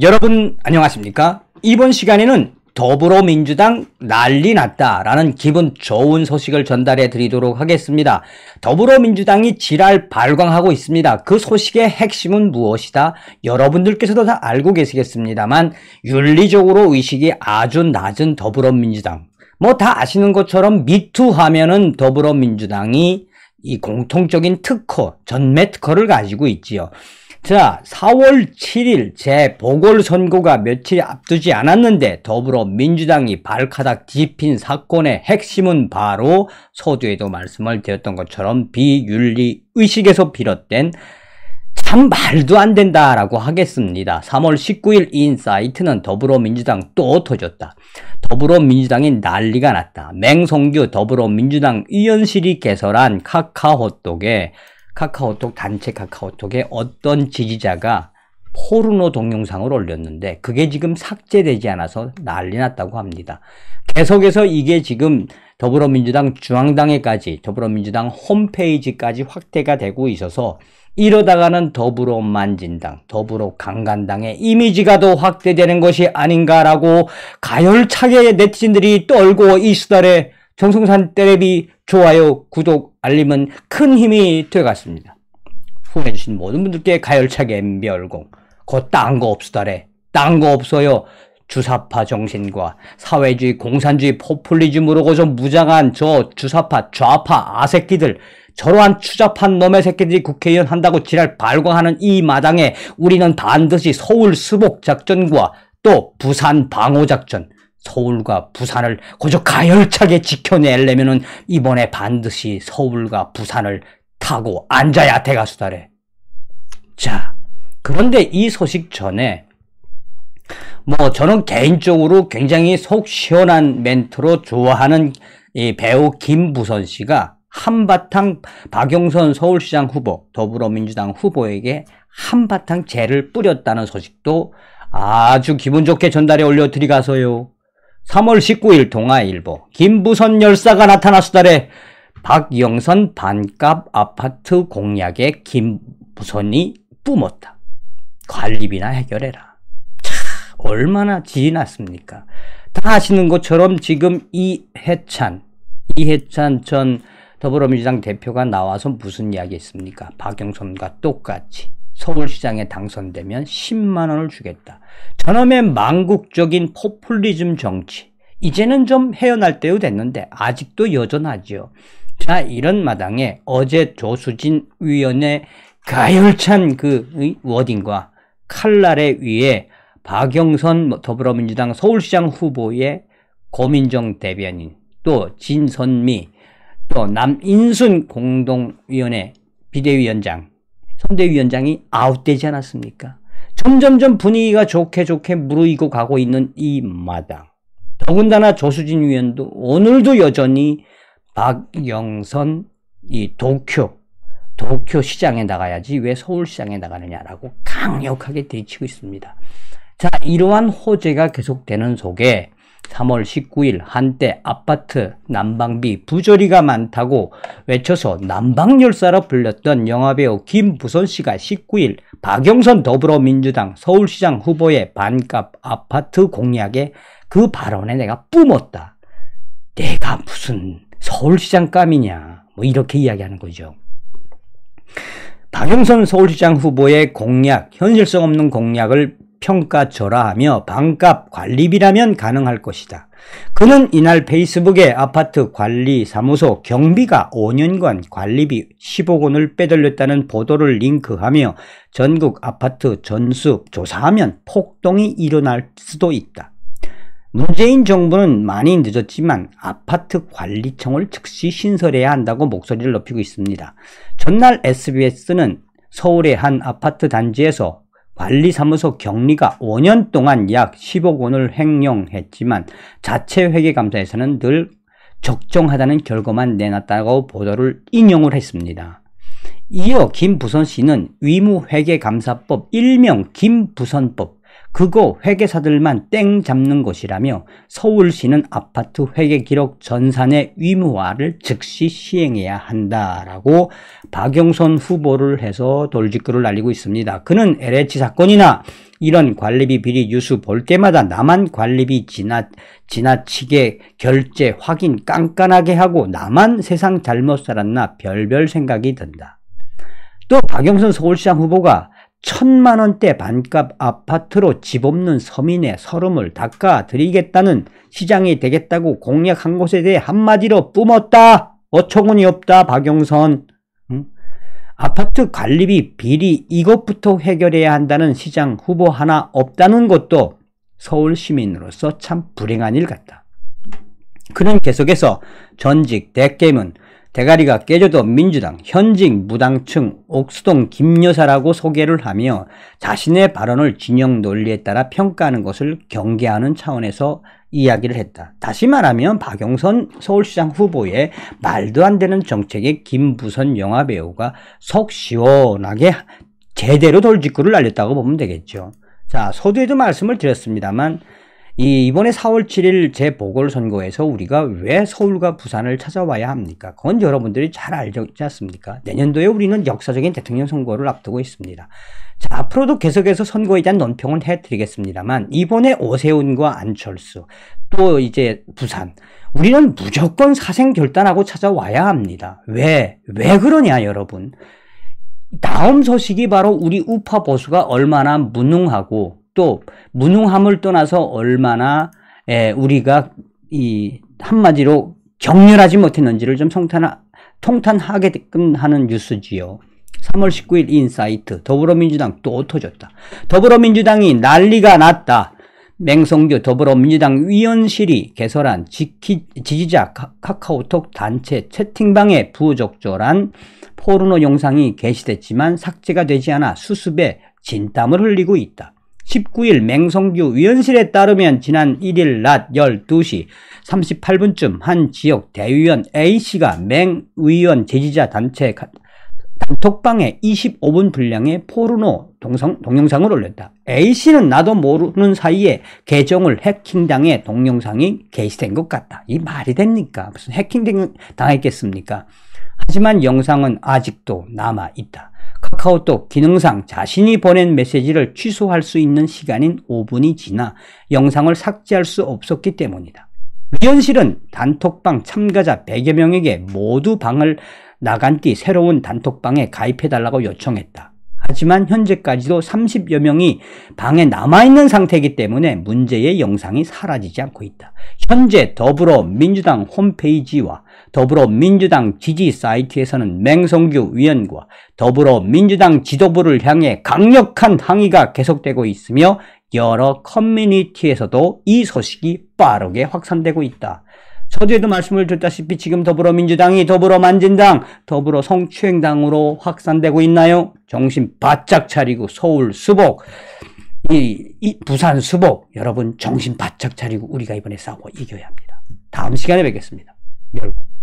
여러분 안녕하십니까? 이번 시간에는 더불어민주당 난리 났다라는 기분 좋은 소식을 전달해 드리도록 하겠습니다. 더불어민주당이 지랄 발광하고 있습니다. 그 소식의 핵심은 무엇이다? 여러분들께서도 다 알고 계시겠습니다만 윤리적으로 의식이 아주 낮은 더불어민주당 뭐 다 아시는 것처럼 미투 하면은 더불어민주당이 이 공통적인 특허, 전매 특허를 가지고 있지요. 자, 4월 7일 재보궐선거가 며칠 앞두지 않았는데 더불어민주당이 발카닥 뒤집힌 사건의 핵심은 바로 서두에도 말씀을 드렸던 것처럼 비윤리 의식에서 비롯된 참 말도 안 된다라고 하겠습니다. 3월 19일 인사이트는 더불어민주당 또 터졌다. 더불어민주당이 난리가 났다. 맹성규 더불어민주당 의원실이 개설한 카카오톡에 카카오톡 단체 카카오톡에 어떤 지지자가 포르노 동영상을 올렸는데 그게 지금 삭제되지 않아서 난리 났다고 합니다. 계속해서 이게 지금 더불어민주당 중앙당에까지 더불어민주당 홈페이지까지 확대가 되고 있어서 이러다가는 더불어만진당, 더불어강간당의 이미지가 더 확대되는 것이 아닌가라고 가열차게 네티즌들이 떨고 이수달에 정승산 텔레비 좋아요, 구독, 알림은 큰 힘이 되갔습니다. 어 후원해주신 모든 분들께 가열차게 엠비얼공거 딴 거 없수다래 딴 거 없어요. 주사파 정신과 사회주의 공산주의 포퓰리즘으로 고저 무장한 저 주사파 좌파 아새끼들 저러한 추잡한 놈의 새끼들이 국회의원 한다고 지랄 발광하는 이 마당에 우리는 반드시 서울 수복작전과 또 부산 방호작전 서울과 부산을 고저 가열차게 지켜내려면 이번에 반드시 서울과 부산을 타고 앉아야 대가수다래. 자, 그런데 이 소식 전에 뭐 저는 개인적으로 굉장히 속 시원한 멘트로 좋아하는 배우 김부선 씨가 한바탕 박영선 서울시장 후보 더불어민주당 후보에게 한바탕 죄를 뿌렸다는 소식도 아주 기분 좋게 전달해 올려드리가서요. 3월 19일 동아일보 김부선 열사가 나타났수달에 박영선 반값 아파트 공약에 김부선이 뿜었다. 관리비나 해결해라. 차, 얼마나 지이 났습니까? 다 아시는 것처럼 지금 이해찬, 이해찬 전 더불어민주당 대표가 나와서 무슨 이야기 했습니까? 박영선과 똑같이 서울시장에 당선되면 10만 원을 주겠다. 저놈의 망국적인 포퓰리즘 정치. 이제는 좀 헤어날 때도 됐는데 아직도 여전하지요. 자 이런 마당에 어제 조수진 위원의 가열찬 그 워딩과 칼날에 위해 박영선 뭐 더불어민주당 서울시장 후보의 고민정 대변인 또 진선미 또 남인순 공동위원회 비대위원장 선대위원장이 아웃되지 않았습니까? 점점점 분위기가 좋게 좋게 무르익어 가고 있는 이 마당. 더군다나 조수진 위원도 오늘도 여전히 박영선 이 도쿄, 도쿄 시장에 나가야지 왜 서울시장에 나가느냐라고 강력하게 대치고 있습니다. 자, 이러한 호재가 계속되는 속에 3월 19일 한때 아파트 난방비 부조리가 많다고 외쳐서 난방열사로 불렸던 영화배우 김부선 씨가 19일 박영선 더불어민주당 서울시장 후보의 반값 아파트 공약에 그 발언에 내가 뿜었다. 내가 무슨 서울시장 감이냐 뭐 이렇게 이야기하는 거죠. 박영선 서울시장 후보의 공약, 현실성 없는 공약을 평가절하하며 반값 관리비라면 가능할 것이다. 그는 이날 페이스북에 아파트 관리 사무소 경비가 5년간 관리비 10억 원을 빼돌렸다는 보도를 링크하며 전국 아파트 전수 조사하면 폭동이 일어날 수도 있다. 문재인 정부는 많이 늦었지만 아파트 관리청을 즉시 신설해야 한다고 목소리를 높이고 있습니다. 전날 SBS는 서울의 한 아파트 단지에서 관리사무소 격리가 5년 동안 약 10억 원을 횡령했지만 자체 회계감사에서는 늘 적정하다는 결과만 내놨다고 보도를 인용을 했습니다. 이어 김부선 씨는 위무회계감사법 일명 김부선법 그거 회계사들만 땡 잡는 것이라며 서울시는 아파트 회계 기록 전산의 의무화를 즉시 시행해야 한다라고 박영선 후보를 해서 돌직구를 날리고 있습니다. 그는 LH 사건이나 이런 관리비 비리 뉴스 볼 때마다 나만 관리비 지나, 지나치게 결제 확인 깐깐하게 하고 나만 세상 잘못 살았나 별별 생각이 든다. 또 박영선 서울시장 후보가 천만 원대 반값 아파트로 집없는 서민의 서름을 닦아드리겠다는 시장이 되겠다고 공약한 것에 대해 한마디로 뿜었다. 어처구니 없다 박영선. 응? 아파트 관리비 비리 이것부터 해결해야 한다는 시장 후보 하나 없다는 것도 서울 시민으로서 참 불행한 일 같다. 그는 계속해서 전직 대깨문 대가리가 깨져도 민주당 현직 무당층 옥수동 김여사라고 소개를 하며 자신의 발언을 진영 논리에 따라 평가하는 것을 경계하는 차원에서 이야기를 했다. 다시 말하면 박영선 서울시장 후보의 말도 안 되는 정책에 김부선 영화배우가 속 시원하게 제대로 돌직구를 날렸다고 보면 되겠죠. 자, 서두에도 말씀을 드렸습니다만 이 이번에 4월 7일 재보궐선거에서 우리가 왜 서울과 부산을 찾아와야 합니까? 그건 여러분들이 잘 알지 않습니까? 내년도에 우리는 역사적인 대통령 선거를 앞두고 있습니다. 자, 앞으로도 계속해서 선거에 대한 논평을 해드리겠습니다만, 이번에 오세훈과 안철수, 또 이제 부산, 우리는 무조건 사생 결단하고 찾아와야 합니다. 왜? 왜 그러냐, 여러분? 다음 소식이 바로 우리 우파 보수가 얼마나 무능하고 또 무능함을 떠나서 얼마나 에, 우리가 이 한마디로 격렬하지 못했는지를 좀 성탄하, 통탄하게끔 하는 뉴스지요. 3월 19일 인사이트 더불어민주당 또 터졌다. 더불어민주당이 난리가 났다. 맹성규 더불어민주당 위원실이 개설한 지키, 지지자 카카오톡 단체 채팅방에 부적절한 포르노 영상이 게시됐지만 삭제가 되지 않아 수습에 진땀을 흘리고 있다. 19일 맹성규 위원실에 따르면 지난 1일 낮 12시 38분쯤 한 지역 대의원 A씨가 맹의원 제지자 단체 단톡방에 25분 분량의 포르노 동성, 동영상을 올렸다. A씨는 나도 모르는 사이에 계정을 해킹당해 동영상이 게시된 것 같다. 이 말이 됩니까? 무슨 해킹 당했겠습니까? 하지만 영상은 아직도 남아있다. 카카오톡 기능상 자신이 보낸 메시지를 취소할 수 있는 시간인 5분이 지나 영상을 삭제할 수 없었기 때문이다. 리현실은 단톡방 참가자 100여 명에게 모두 방을 나간 뒤 새로운 단톡방에 가입해달라고 요청했다. 하지만 현재까지도 30여 명이 방에 남아있는 상태이기 때문에 문제의 영상이 사라지지 않고 있다. 현재 더불어민주당 홈페이지와 더불어민주당 지지 사이트에서는 맹성규 위원과 더불어민주당 지도부를 향해 강력한 항의가 계속되고 있으며 여러 커뮤니티에서도 이 소식이 빠르게 확산되고 있다. 저주에도 말씀을 드렸다시피 지금 더불어민주당이 더불어 만진당, 더불어 성추행당으로 확산되고 있나요? 정신 바짝 차리고 서울 수복, 이, 이 부산 수복, 여러분 정신 바짝 차리고 우리가 이번에 싸우고 이겨야 합니다. 다음 시간에 뵙겠습니다. 멸공.